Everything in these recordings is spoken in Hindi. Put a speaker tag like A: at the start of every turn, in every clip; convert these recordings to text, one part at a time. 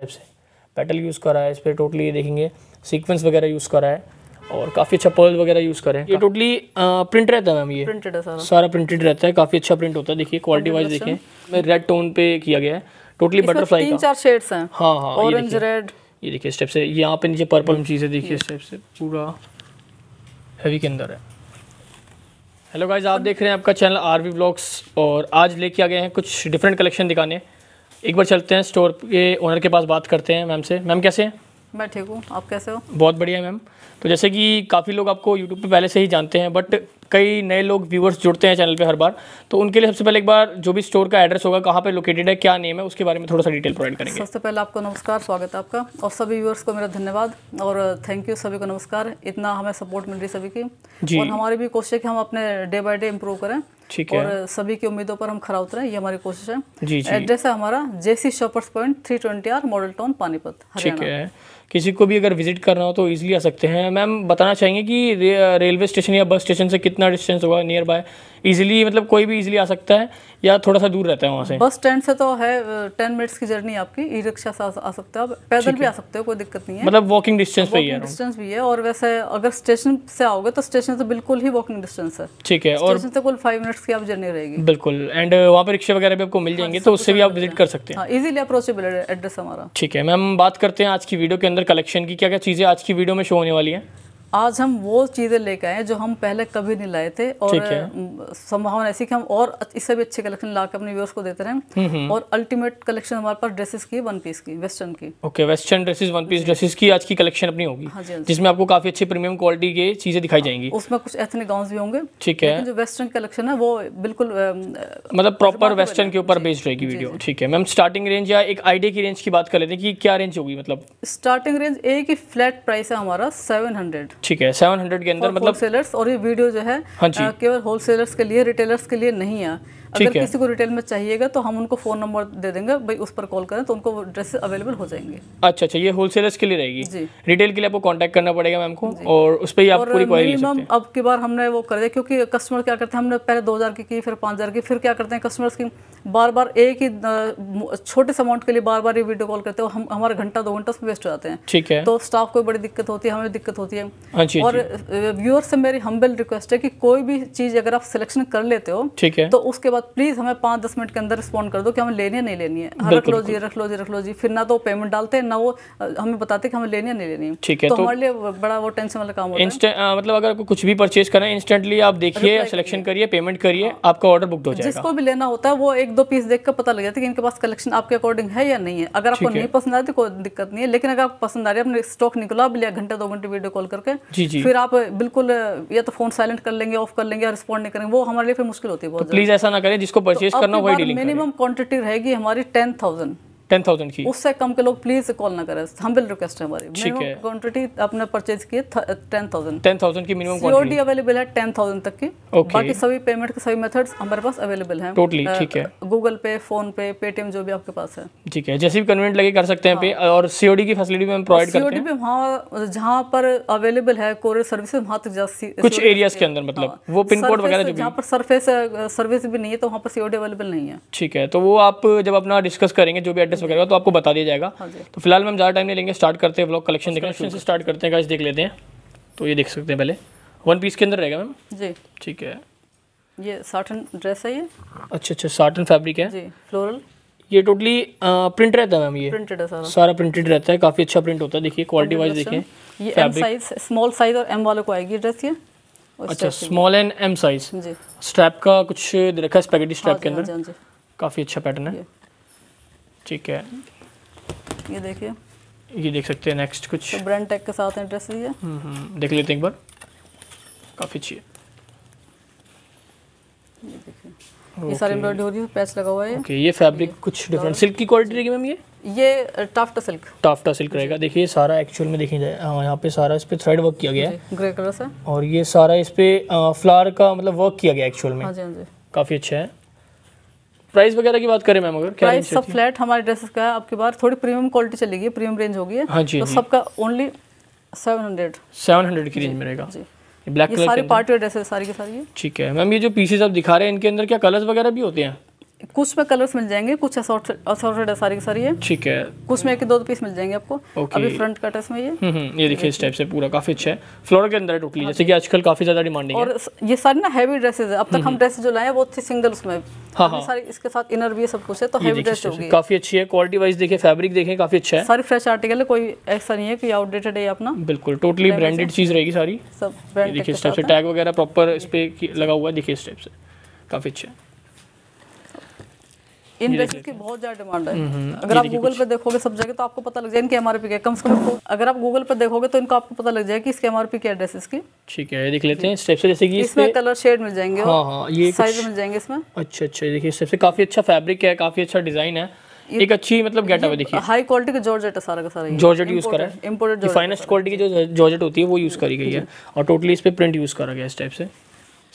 A: टाइप से पेटल यूज़ करा है इस पर टोटली देखेंगे सीक्वेंस वगैरह यूज़ करा है और काफ़ी अच्छा पर्ल वगैरह यूज़ करें ये टोटली प्रिंट रहता है मैम ये प्रिंटेड है सारा सारा प्रिंटेड रहता है काफ़ी अच्छा प्रिंट होता है देखिए क्वालिटी वाइज देखें मैं रेड टोन पे किया गया है टोटली बटरफ्लाई तीन चार
B: शेड्स हैं हाँ हाँ ऑरेंज रेड
A: ये देखिए स्टेप से यहाँ पे नीचे पर्पल चीज़ है देखिए स्टेप से पूरा हैवी के अंदर है हेलो गाइज आप देख रहे हैं आपका चैनल आर वी और आज लेके आ गए हैं कुछ डिफरेंट कलेक्शन दिखाने एक बार चलते हैं स्टोर के ओनर के पास बात करते हैं मैम से मैम कैसे हैं
B: मैं ठीक हूँ आप कैसे हो
A: बहुत बढ़िया मैम तो जैसे कि काफ़ी लोग आपको यूट्यूब पे पहले से ही जानते हैं बट कई नए लोग व्यूवर्स जुड़ते हैं चैनल पे हर बार तो उनके लिए सबसे पहले एक बार जो भी स्टोर का एड्रेस होगा कहाँ पे लोकेटेड है क्या नेम है उसके बारे में थोड़ा सा डिटेल प्रोवाइड करेंगे सबसे
B: पहले आपको नमस्कार स्वागत है आपका और सभी व्यूवर्स को मेरा धन्यवाद और थैंक यू सभी को नमस्कार इतना हमें सपोर्ट मिल रही सभी की जी और हमारी भी कोशिश है कि हम अपने डे बाई डे इम्प्रूव करें ठीक है और सभी की उम्मीदों पर हम खरा उतरे ये हमारी कोशिश है
A: जी जी एड्रेस
B: है हमारा JC shoppers point three twenty R model town Panipat ठीक है
A: किसी को भी अगर विजिट करना हो तो इजीली आ सकते हैं मैम बताना चाहेंगे कि रे, रेलवे स्टेशन या बस स्टेशन से कितना डिस्टेंस होगा नियर बाय इजीली मतलब कोई भी इजीली आ सकता है या थोड़ा सा दूर रहता है वहाँ से बस
B: स्टैंड से तो है टेन मिनट्स की जर्नी आपकी ई रिक्शा से आ सकते हो आप पैदल भी आ सकते हो कोई दिक्कत नहीं है मतलब
A: वॉकिंग डिस्टेंस भी है डिस्टेंस
B: भी है और वैसे अगर स्टेशन से आओगे तो स्टेशन से बिल्कुल ही वॉकिंग डिस्टेंस है
A: ठीक है और स्टेशन
B: से कुल फाइव मिनट्स की आप जर्नी रहेगी
A: बिल्कुल एंड uh, वहाँ पर रिक्शे वगैरह भी आपको मिल हाँ, जाएंगे तो उससे भी आप विजिट कर सकते हैं
B: इजीली अप्रोचेबल एड्रेस हमारा
A: ठीक है मैम बात करते हैं आज की वीडियो के अंदर कलेक्शन की क्या क्या चीज़ें आज की वीडियो में शो होने वाली है
B: आज हम वो चीज़ें लेके आए जो हम पहले कभी नहीं लाए थे और संभावना ऐसी कि हम और इससे भी अच्छे कलेक्शन ला अपने व्यूअर्स को देते रहे हम्म, हम्म। और अल्टीमेट कलेक्शन हमारे पास ड्रेसेस की वन पीस की वेस्टर्न की
A: okay western dresses one piece dresses की आज की कलेक्शन अपनी होगी हाँ, हाँ जिसमें आपको काफ़ी अच्छी प्रीमियम क्वालिटी की चीज़ें दिखाई जाएंगी
B: उसमें कुछ एथनिक गाउन भी होंगे ठीक है जो वेस्टर्न कलेक्शन है वो बिल्कुल मतलब
A: प्रॉपर वेस्टर्न के ऊपर बेस्ड रहेगी वीडियो ठीक है मैम स्टार्टिंग रेंज या एक आइडिया की रेंज की बात कर लेते हैं कि क्या रेंज होगी मतलब
B: स्टार्टिंग रेंज एक ही फ्लैट प्राइस है हमारा सेवन हंड्रेड ठीक है सेवन हंड्रेड के अंदर मतलब सेलर्स और ये वीडियो जो है हाँ जी केवल होल सेलर्स के लिए रिटेलर्स के लिए नहीं है अगर किसी को रिटेल में चाहिएगा तो हम उनको फ़ोन नंबर दे देंगे भाई उस पर कॉल करें तो उनको ड्रेस अवेलेबल हो जाएंगे
A: अच्छा अच्छा ये होलसेलर्स के लिए रहेगी जी रिटेल के लिए आपको कांटेक्ट करना पड़ेगा मैम को और उस पर ही आप पूरी क्वारी मैम
B: अब की बार हमने वो कर दिया क्योंकि कस्टमर क्या करते हैं हमने पहले दो हज़ार की की फिर पाँच हज़ार की फिर क्या करते हैं कस्टमर्स की बार बार एक ही छोटे से अमाउंट के लिए बार बार ये वीडियो कॉल करते हैं हम हमारा घंटा दो घंटा उसमें वेस्ट हो जाते हैं ठीक है तो स्टाफ को बड़ी दिक्कत होती है हमें दिक्कत होती है हाँ जी, और व्यूअर से मेरी हम्बल रिक्वेस्ट है कि कोई भी चीज़ अगर आप सिलेक्शन कर लेते हो ठीक है तो उसके बाद प्लीज़ हमें पांच दस मिनट के अंदर रिस्पॉन्ड कर दो कि हमें लेनी है नहीं लेनी है हाँ, रख लो जी रख लो जी रख लो जी फिर ना तो पेमेंट डालते हैं ना वो हमें बताते कि हमें लेनी है नहीं लेनी है ठीक है तो, तो हमारे लिए बड़ा वो टेंशन वाला काम होता
A: है मतलब अगर आपको कुछ भी परचेज करें इंस्टेंटली आप देखिए सिलेक्शन करिए पेमेंट करिए हाँ। आपका ऑर्डर बुक हो जाए जिसको
B: भी लेना होता है वो एक दो पीस देख कर पता लग जाता है कि इनके पास कलेक्शन आपके अकॉर्डिंग है या नहीं है अगर आपको नहीं पसंद आ तो कोई दिक्कत नहीं है लेकिन अगर आप पसंद आ रही है अपने स्टॉक निकला आप लिया घंटे दो घंटे वीडियो कॉल करके हैं जी जी फिर आप बिल्कुल या तो फोन साइलेंट कर लेंगे ऑफ कर लेंगे या रिस्पॉन्ड नहीं करेंगे वो हमारे लिए फिर मुश्किल होती है बहुत तो प्लीज
A: ऐसा ना करें जिसको परचेज तो करना वही मिनिमम
B: क्वांटिटी रहेगी हमारी टेन थाउजेंड
A: टेन थाउजेंड की उससे
B: कम के लोग प्लीज कॉल ना करें हम हम्बल रिक्वेस्ट है हमारी ठीक है क्वांटिटी आपने परचेज uh, की टेन थाउजेंड टेन थाउजेंड की मिनिमम क्वांटिटी अवेलेबल है टेन थाउजेंड तक की okay. बाकी सभी पेमेंट के सभी मेथड्स हमारे पास अवेलेबल है टोटली ठीक है गूगल पे फोन पे पेटीएम जो भी आपके पास है
A: ठीक है जैसे भी कन्वेंट लगे कर सकते हैं हाँ। पे और सीओडी की फैसिलिटी में हम प्रोवाइड करते हैं
B: सीओडी वहाँ जहाँ पर अवेलेबल है कोरियर सर्विस वहाँ तक जा कुछ एरियाज
A: के अंदर मतलब हाँ। वो पिन कोड वगैरह जो जहाँ
B: पर सर्फेस सर्विस uh, भी नहीं है तो वहाँ पर सीओडी अवेलेबल नहीं है
A: ठीक है तो वो आप जब अपना डिस्कस करेंगे जो भी एड्रेस प्रोसेस वगैरह तो आपको बता दिया जाएगा हाँ तो फिलहाल हम ज़्यादा टाइम नहीं लेंगे स्टार्ट करते हैं ब्लॉग कलेक्शन देखने कलेक्शन से स्टार्ट करते हैं गाइस देख लेते हैं तो ये देख सकते हैं पहले वन पीस के अंदर रहेगा मैम जी ठीक है
B: ये साटन ड्रेस है ये
A: अच्छा अच्छा साटन फैब्रिक है जी फ्लोरल ये टोटली प्रिंट रहता है मैम ये प्रिंटेड है सारा सारा प्रिंटेड रहता है काफ़ी अच्छा प्रिंट होता है देखिए क्वालिटी वाइज देखिए ये एम
B: साइज स्मॉल साइज और एम वालों को आएगी ड्रेस ये अच्छा small
A: and M size strap का कुछ रखा है स्पेगेटी स्ट्रैप हाँ के हाँ अंदर काफ़ी अच्छा पैटर्न है ठीक है ये देखिए ये देख सकते हैं नेक्स्ट कुछ तो
B: ब्रांड टैग के साथ हैं ड्रेस ये देख
A: लेते हैं एक बार काफ़ी अच्छी है
B: ये सारे ये एम्ब्रॉयडरी हो रही है पैच लगा हुआ है ओके
A: ये फैब्रिक कुछ डिफरेंट सिल्क की क्वालिटी रहेगी मैम ये
B: ये टाफ्टा सिल्क
A: टाफ्टा सिल्क रहेगा देखिए सारा एक्चुअल में देखिए हाँ यहाँ पे सारा इस पे थ्रेड वर्क किया गया है ग्रे कलर से और ये सारा इस पे फ्लावर का मतलब वर्क किया गया एक्चुअल में हाँ जी हाँ जी काफ़ी अच्छा है प्राइस वगैरह की बात करें मैम अगर प्राइस सब फ्लैट
B: हमारे ड्रेसेस का है आपके पास थोड़ी प्रीमियम क्वालिटी चलेगी प्रीमियम रेंज होगी हाँ जी तो हाँ सबका only seven hundred
A: seven hundred की रेंज में रहेगा ब्लैक सारी पार्टी
B: ड्रेसेस सारी की सारी
A: ठीक है मैम ये जो पीसेज आप दिखा रहे हैं इनके अंदर क्या कलर्स वगैरह भी होते हैं
B: कुछ में कलर्स मिल जाएंगे कुछ असॉर्टेड है सारी सारी है ठीक है कुछ में एक दो पीस मिल जाएंगे आपको okay. अभी फ्रंट कट है ये हम्म,
A: हम्म, ये देखिए इस टाइप से पूरा काफी अच्छा है फ्लोर के अंदर टोटली हाँ जैसे कि आजकल काफी ज्यादा डिमांडिंग और
B: ये सारी ना हैवी ड्रेसेस है अब तक हम्म, हम ड्रेस जो लाए हैं वो थे सिंगल उसमें हाँ हाँ सारी इसके साथ इनर भी है सब कुछ है तो हैवी ड्रेस होगी काफी
A: अच्छी है क्वालिटी वाइज देखिए फैब्रिक काफी अच्छा है सारी
B: फ्रेश आर्टिकल है कोई ऐसा नहीं है कि आउटडेटेड है अपना
A: बिल्कुल टोटली ब्रांडेड चीज रहेगी सारी
B: सब देखिए इस टाइप से टैग
A: वगैरह प्रॉपर इस पे लगा हुआ है देखिए इस टाइप से काफी अच्छा है इन बेसिस की
B: बहुत ज़्यादा डिमांड है हम्म, हम्म। अगर आप गूगल पर देखोगे सब जगह तो आपको पता लग जाए इनकी एम क्या कम से कम अगर आप गूगल पर देखोगे तो इनको आपको पता लग जाएगा कि इसकी एम क्या एड्रेस की
A: ठीक है देख लेते हैं स्टेप से जैसे कि इसमें
B: कलर शेड मिल जाएंगे हाँ हाँ ये साइज मिल जाएंगे इसमें
A: अच्छा अच्छा देखिए स्टेप से काफ़ी अच्छा फैब्रिक है काफ़ी अच्छा डिज़ाइन है एक अच्छी मतलब गेटअप है देखिए
B: हाई क्वालिटी का जॉर्जेट है सारा का सारा जॉर्जेट यूज करा है इम्पोर्टेड फाइनेस्ट
A: क्वालिटी की जो जॉर्जेट होती है वो यूज करी गई है और टोटली इस पे प्रिंट यूज करा गया इस टाइप से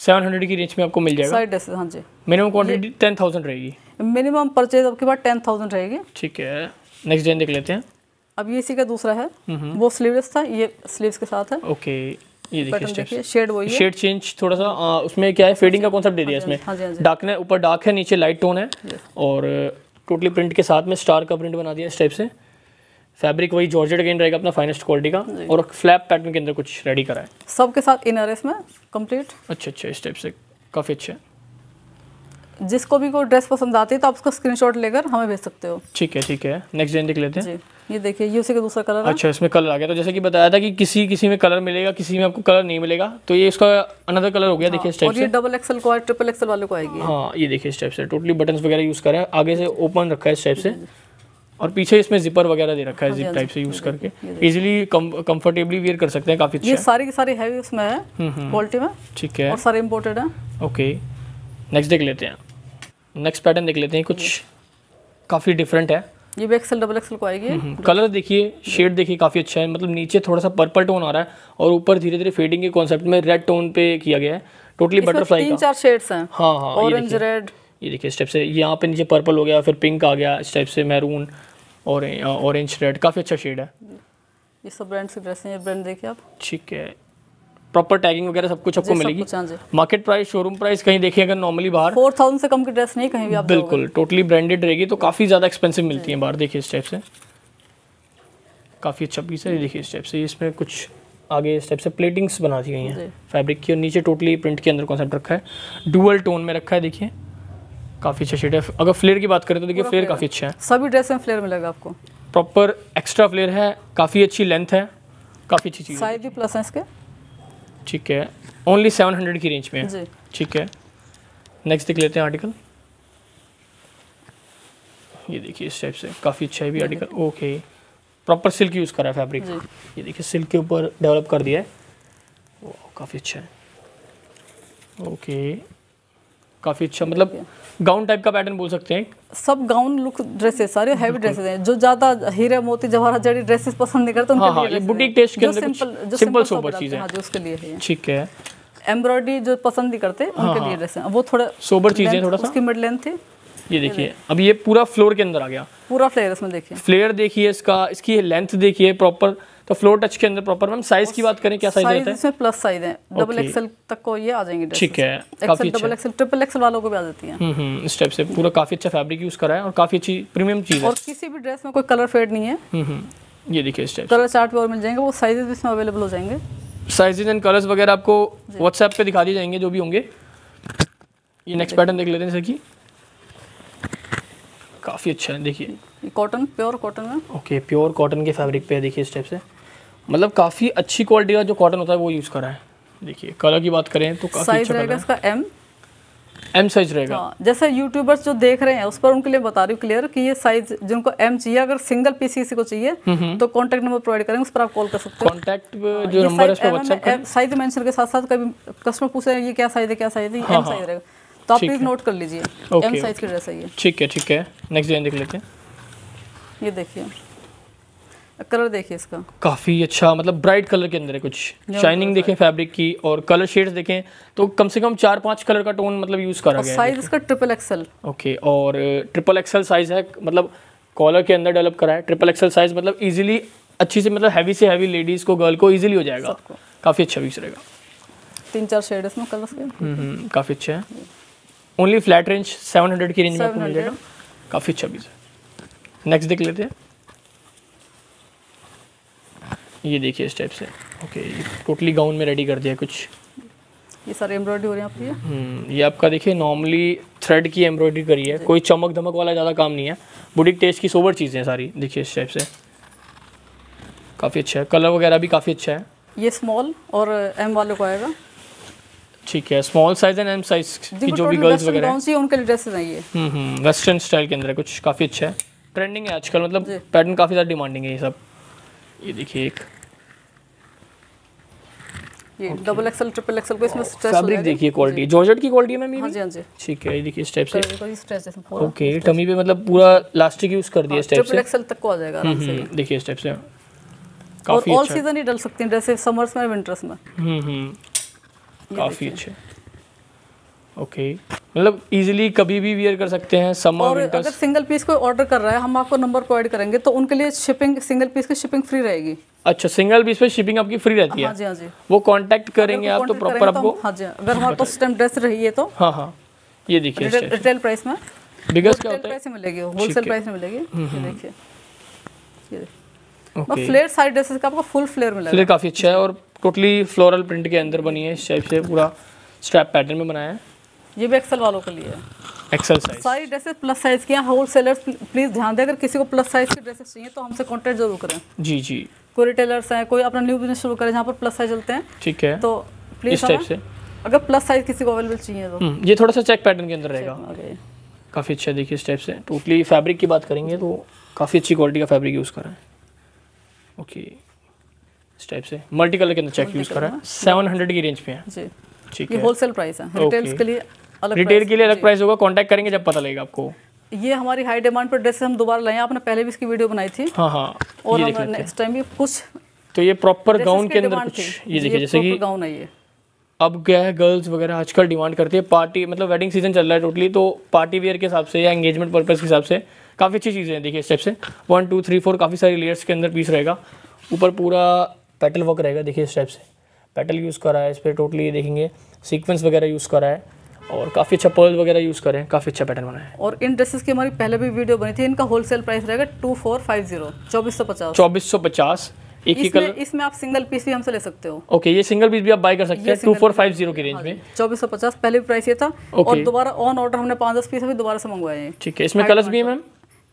A: 700 की रेंज में आपको मिल जाएगा साइड
B: ड्रेसेस हां जी मिनिमम क्वांटिटी
A: 10000 रहेगी
B: मिनिमम परचेज आपके पास टेन थाउजेंड रहेगी
A: ठीक है नेक्स्ट डिजाइन देख लेते हैं
B: अब ये इसी का दूसरा है हम्म। वो स्लीवलेस था ये स्लीव्स के साथ है ओके
A: ये देखिए शेड वही है शेड चेंज थोड़ा सा आ, उसमें क्या है फेडिंग का कॉन्सेप्ट दे दिया हाँ इसमें डार्क हाँ ने हाँ ऊपर डार्क है नीचे लाइट टोन है और टोटली uh, प्रिंट के साथ में स्टार का प्रिंट बना दिया इस टाइप से फैब्रिक वही जॉर्जेट गेंद रहेगा अपना फाइनेस्ट क्वालिटी का और फ्लैप पैटर्न के अंदर कुछ रेडी करा है
B: सबके साथ इनर है इसमें कंप्लीट
A: अच्छा अच्छा इस टाइप से काफ़ी अच्छा है
B: जिसको भी कोई ड्रेस पसंद आती है तो आप उसको स्क्रीनशॉट लेकर हमें भेज सकते हो
A: ठीक है ठीक है नेक्स्ट डेन देख लेते हैं
B: ये देखिए ये उसी का दूसरा कलर अच्छा
A: इसमें कलर आ गया तो जैसे कि बताया था कि किसी किसी में कलर मिलेगा किसी में आपको कलर नहीं मिलेगा तो ये इसका अनदर कलर हो गया हाँ, देखिए इस टाइप से
B: डबल एक्सल को ट्रिपल एक्सल वाले को आएगी
A: हाँ ये देखिए इस टाइप से टोटली बटन वगैरह यूज़ करें आगे से ओपन रखा है इस टाइप से और पीछे इसमें जिपर वगैरह दे रखा है हाँ, जिप टाइप हाँ, से यूज करके इजीली कंफर्टेबली वेयर कर सकते हैं काफी ये अच्छा
B: सारी की सारी हैवी उसमें है क्वालिटी हम्म, हम्म। में ठीक है और सारे इम्पोर्टेड है
A: ओके नेक्स्ट देख लेते हैं नेक्स्ट पैटर्न देख लेते हैं कुछ काफ़ी डिफरेंट है
B: ये भी एक्सल डबल एक्सल को आएगी कलर हम्म,
A: हम्म। देखिए शेड देखिए काफ़ी अच्छा है मतलब नीचे थोड़ा सा पर्पल टोन आ रहा है और ऊपर धीरे धीरे फेडिंग के कॉन्सेप्ट में रेड टोन पे किया गया है टोटली बटरफ्लाई तीन चार शेड्स हैं हाँ हाँ ऑरेंज रेड ये देखिए स्टेप से यहाँ पे नीचे पर्पल हो गया फिर पिंक आ गया इस टाइप से मैरून और ऑरेंज रेड काफ़ी अच्छा शेड है
B: ये सब ब्रांड ड्रेस हैं ये ब्रांड देखिए आप
A: ठीक है प्रॉपर टैगिंग वगैरह सब कुछ आपको मिलेगी मार्केट प्राइस शोरूम प्राइस कहीं देखिए अगर नॉर्मली बाहर फोर थाउजेंड से कम की ड्रेस
B: नहीं कहीं भी आप बिल्कुल
A: टोटली ब्रांडेड रहेगी तो काफ़ी ज़्यादा एक्सपेंसिव मिलती है बाहर देखिए इस टाइप से काफ़ी अच्छा पीस है देखिए इस टाइप से इसमें कुछ आगे इस टाइप से प्लेटिंग्स बना दी गई हैं फैब्रिक की और नीचे टोटली प्रिंट के अंदर कॉन्सेप्ट रखा है डुअल टोन में रखा है देखिए काफ़ी अच्छा शेड है अगर फ्लेयर की बात करें तो देखिए फ्लेयर काफ़ी अच्छा है
B: सभी ड्रेस में फ्लेयर मिलेगा आपको
A: प्रॉपर एक्स्ट्रा फ्लेयर है काफ़ी अच्छी लेंथ है काफ़ी अच्छी चीज़ साइज भी प्लस है इसके ठीक है ओनली सेवन हंड्रेड की रेंज में ठीक है नेक्स्ट देख लेते हैं आर्टिकल ये देखिए इस टाइप से काफ़ी अच्छा है भी article okay proper silk use करा है फैब्रिक ये देखिए सिल्क के ऊपर डेवलप कर दिया है काफ़ी अच्छा है ओके काफ़ी अच्छा मतलब गाउन टाइप का पैटर्न बोल सकते हैं
B: सब गाउन लुक ड्रेसेस सारे हैवी ड्रेसेस हैं जो ज्यादा हीरे मोती जवाहर जड़ी ड्रेसेस पसंद नहीं करते उनके हाँ, लिए बुटीक हाँ, टेस्ट के अंदर सिंपल सिंपल सोबर चीजें हां जो उसके लिए है ठीक है एम्ब्रॉयडरी जो पसंद नहीं करते हाँ, उनके हाँ। लिए ड्रेस वो थोड़ा सोबर चीजें थोड़ा सा उसकी मिड लेंथ है
A: ये देखिए अब ये पूरा फ्लोर के अंदर आ गया
B: पूरा फ्लेयर इसमें देखिए
A: फ्लेयर देखिए इसका इसकी लेंथ देखिए प्रॉपर तो फ्लोर टच के अंदर प्रॉपर मैम साइज की बात करें क्या साइज रहता है इसमें
B: प्लस साइज है डबल एक्सएल तक को ये आ जाएंगे ठीक है काफी डबल एक्सएल ट्रिपल एक्सएल वालों को भी आ जाती है हम्म,
A: हम्म, इस टाइप से पूरा काफी अच्छा फैब्रिक यूज करा है और काफी अच्छी प्रीमियम चीज है और
B: किसी भी ड्रेस में कोई कलर फेड नहीं है
A: हम्म, ये देखिए इस टाइप
B: कलर चार्ट भी और मिल जाएंगे वो साइजेस भी इसमें अवेलेबल हो जाएंगे
A: साइजेस एंड कलर्स वगैरह आपको WhatsApp पे दिखा दिए जाएंगे जो भी होंगे ये नेक्स्ट पैटर्न देख लेते हैं सर की काफ़ी अच्छा है देखिए
B: कॉटन प्योर कॉटन में
A: ओके प्योर कॉटन के फैब्रिक पे देखिए इस टाइप से मतलब काफ़ी अच्छी क्वालिटी का जो कॉटन होता है वो यूज़ करा है देखिए कलर की बात करें तो काफ़ी साइज अच्छा रहेगा इसका एम एम साइज रहेगा हाँ,
B: जैसे यूट्यूबर्स जो देख रहे हैं उस पर उनके लिए बता रही हूँ क्लियर कि ये साइज जिनको एम चाहिए अगर सिंगल पीस किसी को चाहिए हम्म, हम्म। तो कॉन्टैक्ट नंबर प्रोवाइड करेंगे उस पर आप कॉल कर सकते हैं कॉन्टैक्ट हाँ, जो नंबर है उस पर व्हाट्सएप साइज मेंशन के साथ साथ कभी कस्टमर पूछ रहे हैं ये क्या साइज है क्या साइज है एम साइज हाँ, हाँ। रहेगा तो आप प्लीज़ नोट कर लीजिए एम साइज़ की ड्रेस है ये
A: ठीक है ठीक है नेक्स्ट डिजाइन देख लेते हैं
B: ये देखिए कलर देखिए इसका
A: काफ़ी अच्छा मतलब ब्राइट कलर के अंदर है कुछ शाइनिंग देखें फैब्रिक की और कलर शेड्स देखें तो कम से कम चार पांच कलर का टोन मतलब यूज़ करा गया साइज
B: इसका ट्रिपल एक्सल
A: ओके और ट्रिपल एक्सल साइज है मतलब कॉलर के अंदर डेवलप करा है ट्रिपल एक्सल साइज मतलब इजीली अच्छी से मतलब हैवी से हैवी लेडीज़ को गर्ल को इजीली हो जाएगा काफ़ी अच्छा पीस रहेगा
B: तीन चार शेड इसमें कलर हम्म, हम्म,
A: काफ़ी अच्छे हैं ओनली फ्लैट रेंज 700 की रेंज में आपको मिल जाएगा काफ़ी अच्छा पीस है नेक्स्ट देख लेते हैं ये देखिए इस टाइप से ओके टोटली गाउन में रेडी कर दिया कुछ
B: ये सारे एम्ब्रॉयडरी हो रहे हैं आपकी
A: हम्म, ये आपका देखिए नॉर्मली थ्रेड की एम्ब्रॉयडरी करी है कोई चमक धमक वाला ज़्यादा काम नहीं है बुटीक टेस्ट की सोबर चीज़ें हैं सारी देखिए इस टाइप से काफ़ी अच्छा है कलर वगैरह भी काफ़ी अच्छा है
B: ये स्मॉल और एम वालों को आएगा
A: ठीक है small size and M size की जो भी गर्ल्स वगैरह कौन
B: सी उनके ड्रेसेस हैं
A: ये वेस्टर्न हम्म, हम्म, स्टाइल के अंदर है कुछ काफ़ी अच्छा है ट्रेंडिंग है आजकल मतलब पैटर्न काफ़ी ज़्यादा डिमांडिंग है ये सब ये देखिए एक
B: ये डबल एक्सएल ट्रिपल एक्सएल को इसमें स्ट्रेस फैब्रिक
A: देखिए क्वालिटी जॉर्जेट की क्वालिटी मैम ये हां जी हां जी ठीक है ये देखिए स्टेप से ओके टमी पे मतलब पूरा इलास्टिक यूज कर दिया हाँ, स्टेप से ट्रिपल एक्सएल तक को आ जाएगा आराम हम्म, से देखिए स्टेप से काफी और ऑल सीजन
B: ही डल सकते हैं जैसे समर्स में विंटर्स में हम्म हम्म काफ़ी
A: अच्छे ओके मतलब इजीली कभी भी वियर कर सकते हैं समर और winters. अगर
B: सिंगल पीस कोई ऑर्डर कर रहा है हम आपको नंबर प्रोवाइड करेंगे तो उनके लिए शिपिंग सिंगल पीस की शिपिंग फ्री रहेगी
A: अच्छा सिंगल पीस पे शिपिंग आपकी फ्री रहती है हाँ जी हाँ जी वो कांटेक्ट करेंगे आप तो प्रॉपर तो आपको हाँ जी अगर हमारे
B: पास टाइम ड्रेस रही है तो हाँ हाँ ये देखिए रिटेल प्राइस अच्छा, में बिगेस्ट अच्छा। क्या होता है प्राइस में मिलेगी होलसेल प्राइस में मिलेगी हम्म, हम्म। देखिए ओके फ्लेयर साइड ड्रेसेस का आपको फुल फ्लेयर मिलेगा फ्लेयर
A: काफी अच्छा है और टोटली फ्लोरल प्रिंट के अंदर बनी है इस टाइप से पूरा स्ट्रैप पैटर्न में बनाया है
B: ये भी एक्सल वालों के लिए है एक्सल साइज सारी ड्रेसेस प्लस साइज की हैं होल सेलर प्लीज़ ध्यान दें अगर किसी को प्लस साइज की ड्रेसेस चाहिए तो हमसे कॉन्टेक्ट जरूर करें जी जी कोई रिटेलर्स हैं कोई अपना न्यू बिजनेस शुरू करें जहाँ पर प्लस साइज चलते हैं ठीक है तो प्लीज टाइप से अगर प्लस साइज किसी को अवेलेबल चाहिए तो हम्म, ये थोड़ा सा चेक पैटर्न के अंदर रहेगा
A: काफ़ी अच्छा देखिए इस टाइप से टोटली फैब्रिक की बात करेंगे तो काफ़ी अच्छी क्वालिटी का फैब्रिक यूज़ करें ओके इस टाइप से मल्टी कलर के अंदर चेक यूज़ करा सेवन हंड्रेड हाँ। की रेंज पे है जी ठीक है होलसेल प्राइस है रिटेल्स के लिए अलग रिटेल के लिए अलग प्राइस होगा कॉन्टेक्ट करेंगे जब पता लगेगा आपको
B: ये हमारी हाई डिमांड पर ड्रेस हम दोबारा लाए आपने पहले भी इसकी वीडियो बनाई थी हाँ
A: हाँ और नेक्स्ट
B: टाइम भी कुछ
A: तो ये प्रॉपर गाउन के अंदर कुछ ये देखिए जैसे कि गाउन है ये अब क्या है गर्ल्स वगैरह आजकल डिमांड करती है पार्टी मतलब वेडिंग सीजन चल रहा है टोटली तो पार्टी वेयर के हिसाब से या एंगेजमेंट पर्पज़ के हिसाब से काफ़ी अच्छी चीज़ें हैं देखिए इस टाइप से वन टू थ्री फोर काफ़ी सारी लेयर्स के अंदर पीस रहेगा ऊपर पूरा पेटल वर्क रहेगा देखिए इस टाइप से पेटल यूज़ करा है इस पर टोटली देखेंगे सीक्वेंस वगैरह यूज़ करा है और काफ़ी अच्छा पर्ल वगैरह यूज़ करें काफ़ी अच्छा पैटर्न बना है
B: और इन ड्रेसेस की हमारी पहले भी वीडियो बनी थी इनका होलसेल प्राइस रहेगा टू फोर फाइव जीरो चौबीस सौ पचास
A: चौबीस सौ पचास एक ही कलर
B: इसमें आप सिंगल पीस भी हमसे ले सकते हो
A: ओके ये सिंगल पीस भी आप बाय कर सकते हैं टू फोर फाइव जीरो की रेंज हाँ में
B: चौबीस सौ पचास पहले भी प्राइस ये था और दोबारा ऑन ऑर्डर हमने पाँच दस पीस अभी दोबारा से मंगवाए हैं ठीक है इसमें कलर्स भी है मैम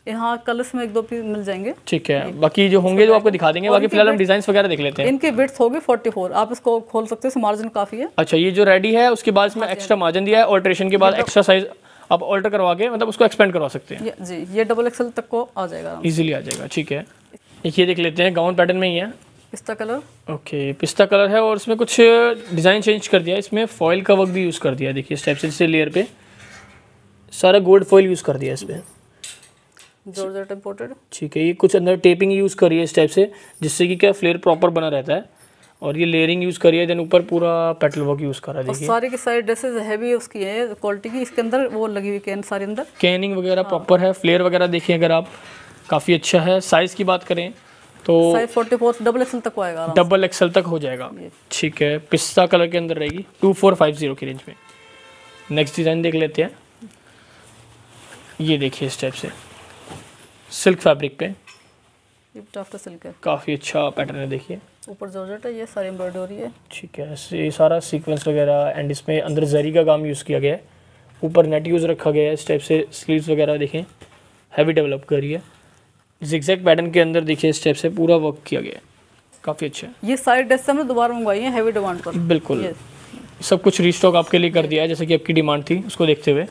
B: यहाँ कलर्स में एक दो पीस मिल जाएंगे
A: ठीक है बाकी जो होंगे जो आपको दिखा देंगे बाकी फिलहाल हम डिजाइन वगैरह देख लेते हैं
B: इनकी बिट्स होगी 44 आप इसको खोल सकते हैं मार्जिन काफी है
A: अच्छा ये जो रेडी है उसके बाद इसमें एक्स्ट्रा मार्जिन दिया है ऑल्ट्रेशन के बाद एक्स्ट्रा साइज आप ऑल्टर करवा के मतलब उसको एक्सपेंड करवा सकते हैं
B: जी ये डबल एक्सल तक को आ जाएगा
A: इजिली आ जाएगा ठीक है एक ये देख लेते हैं गाउन पैटर्न में ही है
B: पिस्ता कलर
A: ओके पिस्ता कलर है और इसमें कुछ डिज़ाइन चेंज कर दिया इसमें फॉइल का वर्क भी यूज़ कर दिया देखिए स्टेप से लेयर पे सारा गोल्ड फॉइल यूज़ कर दिया इसमें
B: ठीक
A: है ये कुछ अंदर टेपिंग यूज़ करिए इस टाइप से जिससे कि क्या फ्लेयर प्रॉपर बना रहता है और ये लेयरिंग यूज़ करिए देन ऊपर पूरा पेटल वर्क यूज़ करा देखिए सारे
B: के सारे ड्रेसेस हैवी उसकी है क्वालिटी की इसके अंदर वो लगी हुई कैन सारे अंदर
A: कैनिंग वगैरह प्रॉपर हाँ। है फ्लेयर वगैरह देखिए अगर आप काफ़ी अच्छा है साइज़ की बात करें तो
B: फोर्टी फोर डबल एक्सएल तक आएगा
A: डबल एक्सएल तक हो जाएगा ठीक है पिस्ता कलर के अंदर रहेगी टू फोर फाइव जीरो की रेंज में नेक्स्ट डिज़ाइन देख लेते हैं ये देखिए इस टाइप से सिल्क फैब्रिक पे सिल्क है काफ़ी अच्छा पैटर्न है देखिए
B: ऊपर जॉर्जेट है ये सारी एम्ब्रॉयडरी है
A: ठीक है ये सारा सीक्वेंस वगैरह एंड इसमें अंदर जरी का काम यूज़ किया गया है ऊपर नेट यूज़ रखा गया है इस टाइप से स्लीव्स वगैरह देखें हैवी डेवलप करी है जिक्जैक्ट पैटर्न के अंदर देखिए इस टाइप से पूरा वर्क किया गया है काफ़ी अच्छा
B: है ये सारे ड्रेस हमने दोबारा मंगवाई है हैवी डिमांड पर बिल्कुल
A: सब कुछ रीस्टॉक आपके लिए कर दिया है जैसे कि आपकी डिमांड थी उसको देखते हुए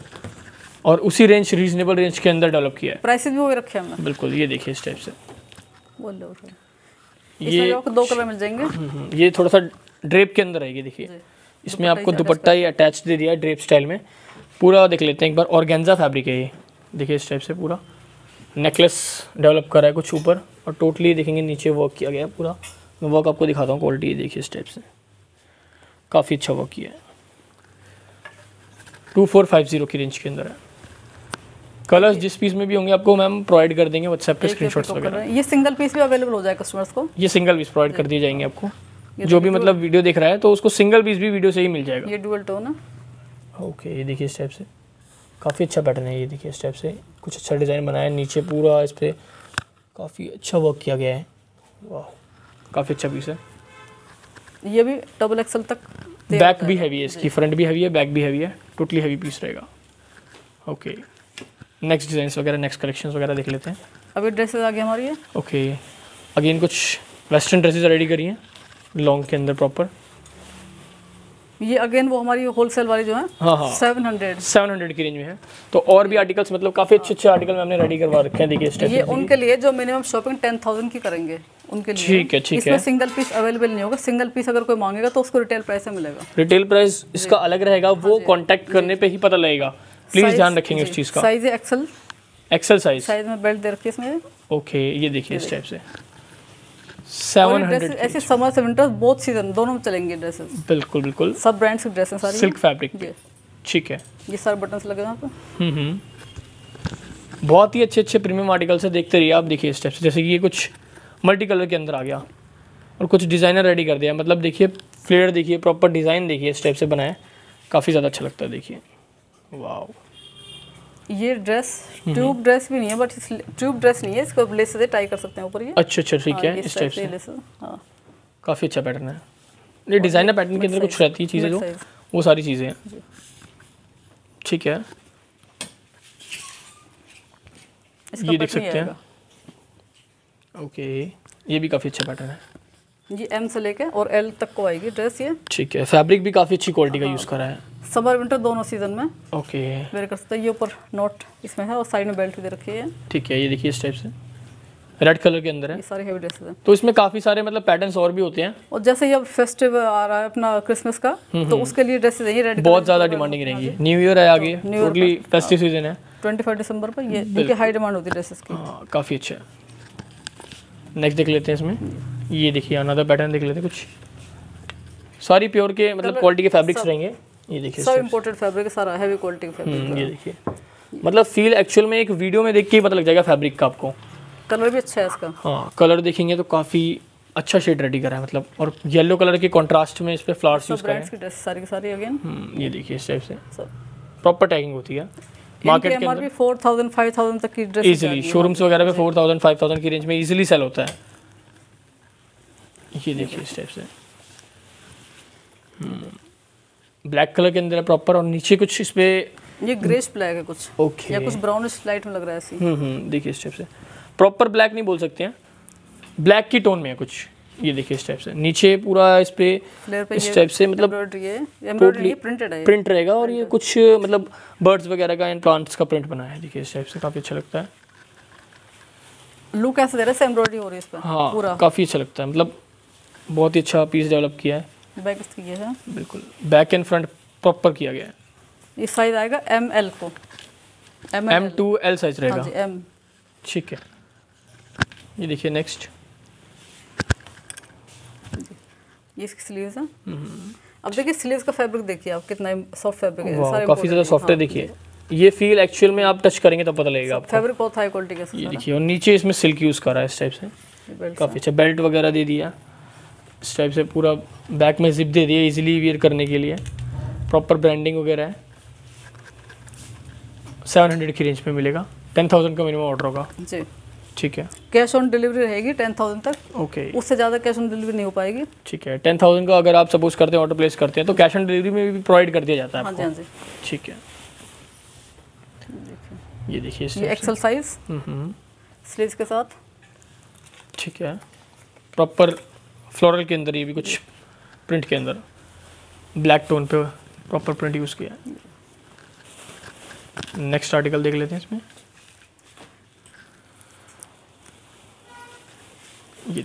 A: और उसी रेंज रीजनेबल रेंज के अंदर डेवलप किया है
B: प्राइसेस भी वही रखे हमने
A: बिल्कुल ये देखिए इस टाइप से
B: ये आपको दो कलर मिल जाएंगे हम्म, हम्म, हम्म।
A: ये थोड़ा सा ड्रेप के अंदर आएगी देखिए इसमें आपको दुपट्टा ही अटैच दे दिया है ड्रेप स्टाइल में पूरा देख लेते हैं एक बार ऑर्गेन्जा फैब्रिक है ये देखिए इस टाइप से पूरा नेकलेस डेवलप करा है कुछ ऊपर और टोटली देखेंगे नीचे वर्क किया गया है पूरा मैं वर्क आपको दिखाता हूँ क्वालिटी ये देखिए इस टाइप से काफ़ी अच्छा वर्क किया है टू फोर फाइव ज़ीरो की रेंज के अंदर है कलर्स जिस पीस में भी होंगे आपको मैम प्रोवाइड कर देंगे व्हाट्सएप पे स्क्रीनशॉट्स वगैरह
B: ये सिंगल पीस भी अवेलेबल हो जाए कस्टमर्स को
A: ये सिंगल पीस प्रोवाइड कर दिए जाएंगे आपको जो तो भी मतलब वीडियो देख रहा है तो उसको सिंगल पीस भी वीडियो से ही मिल जाएगा ये डुअल टोन है ओके ये देखिए इस टाइप से काफ़ी अच्छा पैटर्न है ये देखिए इस टाइप से कुछ अच्छा डिज़ाइन बनाया है नीचे पूरा इस पर काफ़ी अच्छा वर्क किया गया है वाह काफ़ी अच्छा पीस है
B: ये भी डबल एक्सल तक
A: बैक भी हैवी है इसकी फ्रंट भी हैवी है बैक भी हैवी है टोटली हैवी पीस रहेगा ओके नेक्स्ट डिजाइन वगैरह नेक्स्ट कलेक्शन वगैरह देख लेते हैं
B: अभी ड्रेसेस आ गए हमारी है
A: ओके अगेन कुछ वेस्टर्न ड्रेसेस रेडी करी हैं लॉन्ग के अंदर प्रॉपर
B: ये अगेन वो हमारी होलसेल वाली जो है सेवन हंड्रेड
A: सेवन हंड्रेड की रेंज में है तो और भी आर्टिकल्स मतलब काफ़ी अच्छे अच्छे आर्टिकल हमने रेडी करवा रखे हैं देखिए ये उनके
B: लिए जो मिनिमम शॉपिंग टेन थाउजेंड की करेंगे उनके लिए ठीक है ठीक है इसमें सिंगल पीस अवेलेबल नहीं होगा सिंगल पीस अगर कोई मांगेगा तो उसको रिटेल प्राइस में मिलेगा
A: रिटेल प्राइस इसका अलग रहेगा वो कॉन्टेक्ट हाँ हाँ करने पे ही पता लगेगा प्लीज ध्यान रखेंगे उस चीज़ का size XL XL size size
B: में बेल्ट दे रखी है इसमें
A: ओके ये देखिए इस टाइप से सेवन
B: ऐसे समर से विंटर बहुत सीजन दोनों में चलेंगे ड्रेसेस बिल्कुल बिल्कुल सब ब्रांड्स की ड्रेसेस सारी सिल्क फैब्रिक ठीक है ये सारे बटन्स लगे हैं आपको
A: हम्म, हम्म। बहुत ही अच्छे अच्छे प्रीमियम आर्टिकल से देखते रहिए आप देखिए इस टाइप से जैसे कि ये कुछ मल्टी कलर के अंदर आ गया और कुछ डिज़ाइनर रेडी कर दिया मतलब देखिए फ्लेयर देखिए प्रॉपर डिज़ाइन देखिए इस टाइप से बनाए काफ़ी ज़्यादा अच्छा लगता है देखिए ये
B: ड्रेस ट्यूब ड्रेस भी नहीं है बट ट्यूब ड्रेस नहीं है इसको लेस से टाई कर सकते हैं ऊपर ये अच्छा अच्छा ठीक हाँ, है इस टाइप से लेस हां
A: काफ़ी अच्छा पैटर्न है ये डिज़ाइनर पैटर्न के अंदर कुछ रहती है चीज़ें जो वो सारी चीज़ें हैं ठीक है
B: इसको देख सकते हैं
A: ओके ये भी काफ़ी अच्छा पैटर्न है
B: जी एम से लेके और एल तक को आएगी ड्रेस ये
A: ठीक है फैब्रिक भी काफ़ी अच्छी क्वालिटी का यूज़ करा है
B: समर विंटर दोनों सीजन में ओके मेरे कर सकते तो ये ऊपर नोट इसमें है और साइड में बेल्ट दे रखी है
A: ठीक है ये देखिए इस टाइप से रेड कलर के अंदर है ये
B: सारे हैवी ड्रेसेस हैं
A: तो इसमें काफ़ी सारे मतलब पैटर्न्स और भी होते हैं
B: और जैसे ये फेस्टिव आ रहा है अपना क्रिसमस का
A: हम्म, तो हम्म। उसके
B: लिए ड्रेसेस हैं ये रेड
A: बहुत ज़्यादा डिमांडिंग रहेंगी न्यू ईयर है आगे अगली फेस्टिव सीजन है
B: 25 दिसंबर पर ये इनकी हाई डिमांड होती है ड्रेसेस की हां
A: काफ़ी अच्छा है नेक्स्ट देख लेते हैं इसमें ये देखिए अनदर पैटर्न देख लेते कुछ सारी प्योर के मतलब क्वालिटी के फैब्रिक्स रहेंगे
B: ये देखिए सब इंपोर्टेड फैब्रिक है सारा हैवी क्वालिटी का फैब्रिक ये
A: देखिए मतलब फील एक्चुअल में एक वीडियो में देख के ही पता लग जाएगा फैब्रिक का आपको
B: कलर भी अच्छा है इसका
A: हाँ कलर देखेंगे तो काफ़ी अच्छा शेड रेडी करा है मतलब और येलो कलर के कॉन्ट्रास्ट में इस पर फ्लावर्स यूज करें
B: सारी की सारी अगेन हम्म,
A: ये देखिए इस टाइप से प्रॉपर टैगिंग होती है
B: मार्केट के अंदर 4000 5000 तक की ड्रेस इजीली शोरूम्स
A: वगैरह पे 4000 5000 की रेंज में इजीली सेल होता है ये देखिए इस टाइप से ब्लैक हम्म। कलर के अंदर है प्रॉपर और नीचे कुछ इस पे ये ग्रेस ब्लैक है कुछ ओके okay. या कुछ
B: ब्राउनिश लाइट में लग रहा है ऐसी हम्म हम्म
A: देखिए इस टाइप से प्रॉपर ब्लैक नहीं बोल सकते हैं ब्लैक की टोन में है कुछ ये देखिए इस टाइप से नीचे पूरा इस पे
B: इस टाइप से मतलब एम्ब्रॉयडरी है प्रिंटेड प्रिंट
A: रहेगा और ये कुछ मतलब बर्ड्स वगैरह का एंड प्लांट्स का प्रिंट बनाया है देखिए इस टाइप से काफ़ी अच्छा लगता है
B: लुक ऐसे दे रहा है एम्ब्रॉयडरी हो रही है इस पर हां पूरा
A: काफ़ी अच्छा लगता है मतलब बहुत ही अच्छा पीस डेवलप किया है
B: बैक इसकी ये है
A: बिल्कुल बैक एंड फ्रंट प्रॉपर किया गया है
B: ये साइज आएगा एम एल को M M
A: to L size रहेगा एम ठीक है ये देखिए नेक्स्ट
B: ये इसकी स्लीव्स हैं हम्म। अब देखिए स्लीव्स का फैब्रिक देखिए आप कितना सॉफ्ट फैब्रिक है सारे काफी ज्यादा सॉफ्ट है हाँ। देखिए
A: ये फील एक्चुअल में आप टच करेंगे तो पता लगेगा आपको
B: फैब्रिक बहुत हाई क्वालिटी का ये देखिए
A: और नीचे इसमें सिल्क यूज करा है इस टाइप
B: से काफी अच्छा
A: बेल्ट वगैरह दे दिया इस टाइप से पूरा बैक में जिप दे दिए इजीली वियर करने के लिए प्रॉपर ब्रांडिंग वगैरह है सेवन हंड्रेड की रेंज में मिलेगा टेन थाउजेंड का मिनिमम ऑर्डर होगा जी ठीक है
B: कैश ऑन डिलीवरी रहेगी टेन थाउजेंड तक ओके okay. उससे ज़्यादा कैश ऑन डिलीवरी नहीं हो पाएगी
A: ठीक है टेन थाउजेंड का अगर आप सपोज करते हैं ऑर्डर प्लेस करते हैं तो कैश ऑन डिलीवरी में भी प्रोवाइड कर दिया जाता है हाँ जी हाँ ठीक है ये देखिए एक्सल साइज
B: स्लीव के साथ
A: ठीक है प्रॉपर फ्लोरल के अंदर ये भी कुछ प्रिंट के अंदर ब्लैक टोन पे प्रॉपर प्रिंट यूज़ किया है नेक्स्ट आर्टिकल देख लेते
B: हैं इसमें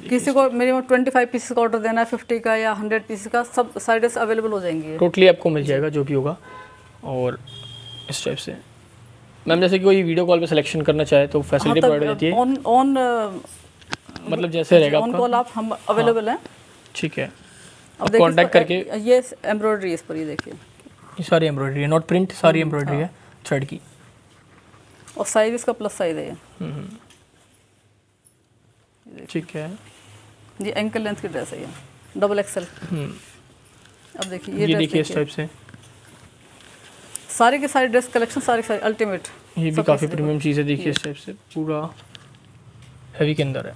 B: किसी को मिनिमम ट्वेंटी फाइव पीसेस का ऑर्डर देना है फिफ्टी का या हंड्रेड पीसेस का सब साइडेस अवेलेबल हो जाएंगे टोटली आपको
A: मिल जाएगा जो भी होगा और इस टाइप से मैम जैसे कि कोई वीडियो कॉल पे सिलेक्शन करना चाहे तो फैसिलिटी प्रोवाइड हाँ, हो जाती है
B: ऑन ऑन मतलब, मतलब जैसे रहेगा ऑन कॉल आप हम अवेलेबल हाँ। हैं
A: ठीक है अब कॉन्टैक्ट करके
B: ये एम्ब्रॉयडरी इस पर ये देखिए ये
A: सारी एम्ब्रॉयडरी है नॉट प्रिंट सारी एम्ब्रॉयडरी हम्म, हाँ। है थ्रेड की
B: और साइज इसका प्लस साइज है हम्म,
A: हम्म।
B: ठीक है ये एंकल लेंथ की ड्रेस है ये डबल एक्सएल अब देखिए ये देखिए इस टाइप से सारे के सारे ड्रेस कलेक्शन सारे सारे अल्टीमेट ये भी काफ़ी प्रीमियम चीज़ है देखिए इस टाइप
A: से पूरा हैवी के अंदर है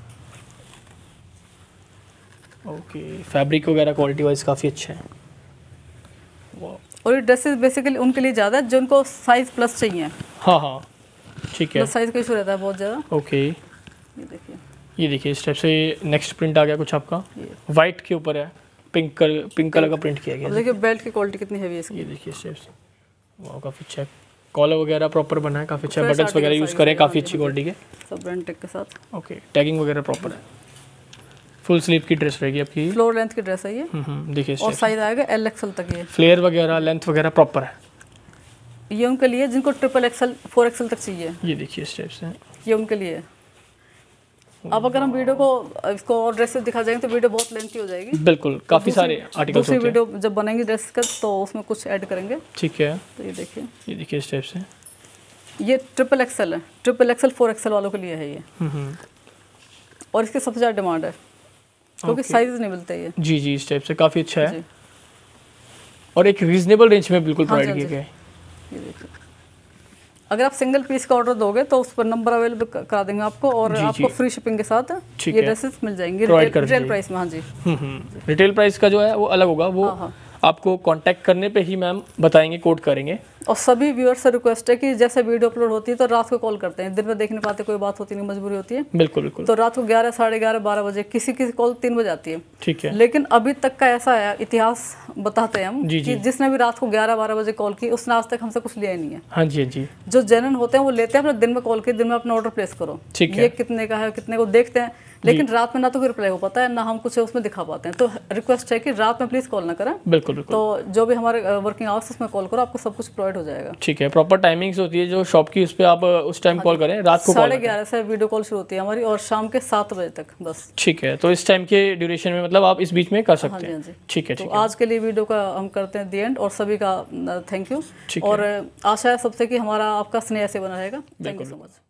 A: ओके फैब्रिक वगैरह क्वालिटी वाइज काफ़ी अच्छा है
B: और ये ड्रेसेस बेसिकली उनके लिए ज़्यादा है जिनको साइज़ प्लस चाहिए
A: हाँ हाँ ठीक है साइज़ मतलब का
B: इशू रहता है बहुत ज़्यादा ओके ये देखिए
A: ये देखिए से नेक्स्ट प्रिंट आ गया कुछ आपका वाइट के ऊपर है पिंक कलर पिंक कलर का प्रिंट किया गया देखिए
B: बेल्ट की क्वालिटी कितनी हैवी है इसकी ये देखिए स्टेप से
A: वाओ काफ़ी अच्छा है कॉलर वगैरह प्रॉपर बना है काफ़ी अच्छा बटन्स वगैरह यूज़ करें काफ़ी अच्छी क्वालिटी
B: के सब ब्रांड टेक के साथ
A: ओके टैगिंग वगैरह प्रॉपर है फुल स्लीव की ड्रेस रहेगी आपकी फ्लोर
B: लेंथ की ड्रेस है ये हम्म, हम्म,
A: देखिए और साइज
B: आएगा एल एक्सएल तक ये
A: फ्लेयर वगैरह लेंथ वगैरह प्रॉपर है
B: ये उनके लिए जिनको ट्रिपल एक्सएल फोर एक्सएल तक चाहिए
A: ये देखिए इस टाइप से
B: ये उनके लिए अब अगर हम वीडियो को इसको और ड्रेसेस दिखा जाएंगे तो वीडियो बहुत लेंथी हो जाएगी बिल्कुल काफी सारे आर्टिकल्स दूसरी वीडियो जब बनेंगे ड्रेस का तो उसमें कुछ ऐड करेंगे ठीक है तो ये देखिए
A: ये देखिए इस टाइप से
B: ये ट्रिपल एक्सएल है ट्रिपल एक्सएल फोर एक्सएल वालों के लिए है ये हम्म, और इसकी सबसे ज़्यादा डिमांड है क्योंकि साइज नहीं मिलता ये जी
A: जी इस टाइप से काफ़ी अच्छा है और एक रीजनेबल रेंज में बिल्कुल प्रोवाइड हाँ हाँ किया गया है
B: अगर आप सिंगल पीस का ऑर्डर दोगे तो उस पर नंबर अवेलेबल करा देंगे आपको और जी, आपको जी। फ्री शिपिंग के साथ ये ड्रेसेस मिल जाएंगे रिटेल प्राइस में हाँ जी
A: रिटेल हम्म, प्राइस हम्म। का जो है वो अलग होगा वो हाँ हाँ। आपको कांटेक्ट करने पे ही मैम बताएंगे कोड करेंगे
B: और सभी व्यूअर्स से रिक्वेस्ट है कि जैसे वीडियो अपलोड होती है तो रात को कॉल करते हैं दिन में देख नहीं पाते कोई बात होती नहीं मजबूरी होती है बिल्कुल बिल्कुल तो रात को ग्यारह साढ़े ग्यारह बारह बजे किसी की कॉल तीन बजे आती है
A: ठीक है लेकिन
B: अभी तक का ऐसा है इतिहास बताते हैं हम जी, जी. कि जिसने भी रात को ग्यारह बारह बजे कॉल की उसने आज तक हमसे कुछ लिया ही नहीं है हाँ जी हाँ जी जो जेनन होते हैं वो लेते हैं अपने दिन में कॉल की दिन में अपना ऑर्डर प्लेस करो ठीक है ये कितने का है कितने को देखते हैं लेकिन रात में ना तो कोई रिप्लाई हो पाता है ना हम कुछ उसमें दिखा पाते हैं तो रिक्वेस्ट है कि रात में प्लीज कॉल ना करें बिल्कुल बिल्कुल तो जो भी हमारे वर्किंग आवर्स उसमें कॉल करो आपको सब कुछ प्रोवाइड हो जाएगा
A: ठीक है प्रॉपर टाइमिंग्स होती है जो शॉप की उस पर आप उस टाइम हाँ कॉल करें रात को साढ़े
B: ग्यारह से वीडियो कॉल शुरू होती है हमारी और शाम के सात बजे तक बस
A: ठीक है तो इस टाइम के ड्यूरेशन में मतलब आप इस बीच में कर हाँ सकते हैं हाँ ठीक है तो
B: आज के लिए वीडियो का हम करते हैं दी एंड और सभी का थैंक यू और आशा है सबसे कि हमारा आपका स्नेह ऐसे बना रहेगा थैंक यू सो मच